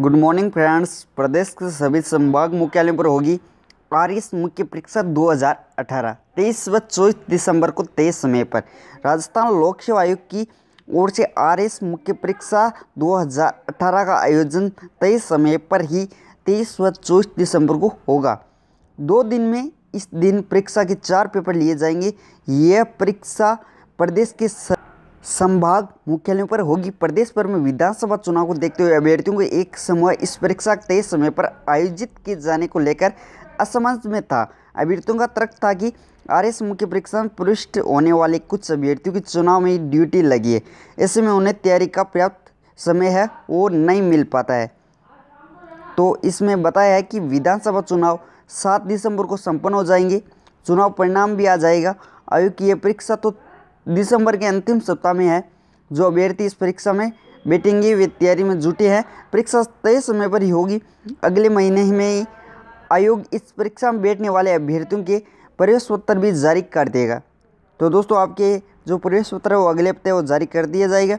good morning friends प्रदेश के सभी संभाग मुख्यालयों पर होगी एस मुख्य परीक्षा 2018 तेईस व चौबीस दिसंबर को तेईस समय पर राजस्थान लोक सेवा आयोग की ओर से एस मुख्य परीक्षा 2018 का आयोजन तेईस समय पर ही तेईस व चौबीस दिसंबर को होगा दो दिन में इस दिन परीक्षा के चार पेपर लिए जाएंगे यह परीक्षा प्रदेश के संभाग मुख्यालयों पर होगी प्रदेश भर में विधानसभा चुनाव को देखते हुए अभ्यर्थियों को एक समूह इस परीक्षा तय समय पर आयोजित किए जाने को लेकर असमंज में था अभ्यर्थियों का तर्क था कि आर एस मुख्य परीक्षा में पृष्ठ होने वाले कुछ अभ्यर्थियों की चुनाव में ड्यूटी लगी है ऐसे में उन्हें तैयारी का पर्याप्त समय है वो नहीं मिल पाता है तो इसमें बताया है कि विधानसभा चुनाव सात दिसंबर को संपन्न हो जाएंगे चुनाव परिणाम भी आ जाएगा आयोग की यह परीक्षा तो दिसंबर के अंतिम सप्ताह में है जो अभ्यर्थी इस परीक्षा में बैठेंगे वे तैयारी में जुटे हैं परीक्षा तय समय पर ही होगी अगले महीने में आयोग इस परीक्षा में बैठने वाले अभ्यर्थियों के प्रवेश पत्र भी जारी कर देगा तो दोस्तों आपके जो प्रवेश पत्र है वो अगले हफ्ते वो जारी कर दिया जाएगा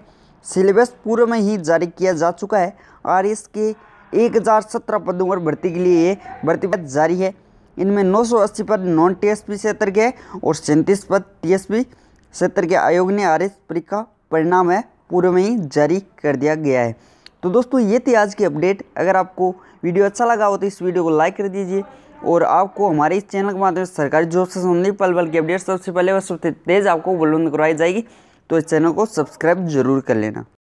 सिलेबस पूर्व में ही जारी किया जा चुका है और इसके एक हज़ार सत्रह पदों पर भर्ती के लिए ये भर्ती पद जारी है इनमें नौ सौ अस्सी पद नॉन टी एस पी क्षेत्र के और सैंतीस पद टी एस पी सत्र के आयोग ने आर परीक्षा परिणाम है पूर्व में ही जारी कर दिया गया है तो दोस्तों ये थी आज की अपडेट अगर आपको वीडियो अच्छा लगा हो तो इस वीडियो को लाइक कर दीजिए और आपको हमारे इस चैनल के माध्यम से सरकारी जॉब से संबंधित पल पल की अपडेट सबसे पहले और सबसे तेज़ आपको बुलंद करवाई जाएगी तो इस चैनल को सब्सक्राइब जरूर कर लेना